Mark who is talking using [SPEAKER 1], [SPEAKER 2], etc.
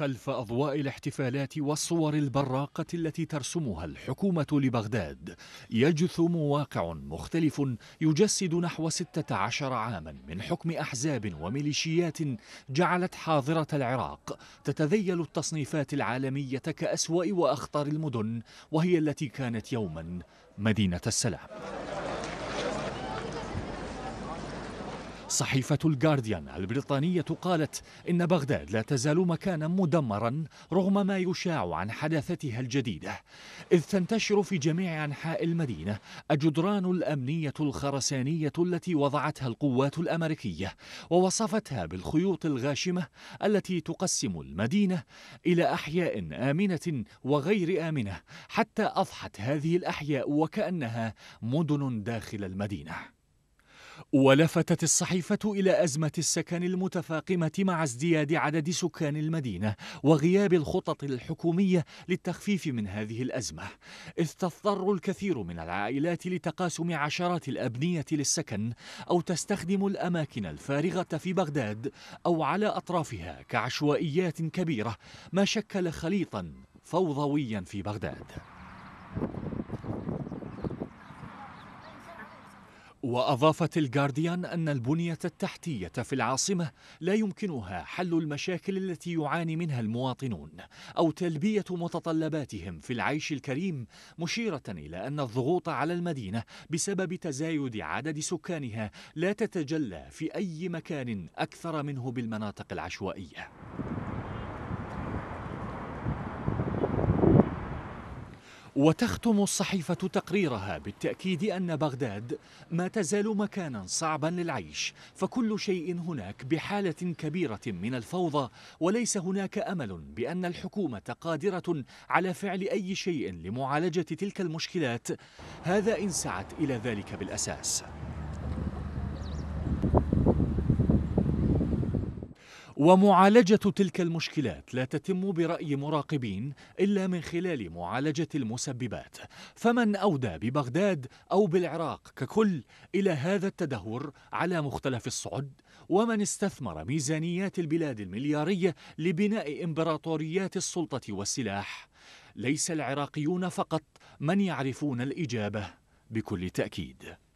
[SPEAKER 1] خلف أضواء الاحتفالات والصور البراقة التي ترسمها الحكومة لبغداد يجثم واقع مختلف يجسد نحو 16 عاما من حكم أحزاب وميليشيات جعلت حاضرة العراق تتذيل التصنيفات العالمية كأسوأ وأخطر المدن وهي التي كانت يوما مدينة السلام صحيفة الجارديان البريطانية قالت إن بغداد لا تزال مكانا مدمرا رغم ما يشاع عن حداثتها الجديدة إذ تنتشر في جميع أنحاء المدينة الجدران الأمنية الخرسانية التي وضعتها القوات الأمريكية ووصفتها بالخيوط الغاشمة التي تقسم المدينة إلى أحياء آمنة وغير آمنة حتى أضحت هذه الأحياء وكأنها مدن داخل المدينة ولفتت الصحيفة إلى أزمة السكن المتفاقمة مع ازدياد عدد سكان المدينة وغياب الخطط الحكومية للتخفيف من هذه الأزمة، إذ تضطر الكثير من العائلات لتقاسم عشرات الأبنية للسكن أو تستخدم الأماكن الفارغة في بغداد أو على أطرافها كعشوائيات كبيرة، ما شكل خليطا فوضويا في بغداد. وأضافت الجارديان أن البنية التحتية في العاصمة لا يمكنها حل المشاكل التي يعاني منها المواطنون أو تلبية متطلباتهم في العيش الكريم مشيرة إلى أن الضغوط على المدينة بسبب تزايد عدد سكانها لا تتجلى في أي مكان أكثر منه بالمناطق العشوائية وتختم الصحيفة تقريرها بالتأكيد أن بغداد ما تزال مكانا صعبا للعيش فكل شيء هناك بحالة كبيرة من الفوضى وليس هناك أمل بأن الحكومة قادرة على فعل أي شيء لمعالجة تلك المشكلات هذا إن سعت إلى ذلك بالأساس ومعالجة تلك المشكلات لا تتم برأي مراقبين إلا من خلال معالجة المسببات فمن أودى ببغداد أو بالعراق ككل إلى هذا التدهور على مختلف الصعد ومن استثمر ميزانيات البلاد المليارية لبناء إمبراطوريات السلطة والسلاح ليس العراقيون فقط من يعرفون الإجابة بكل تأكيد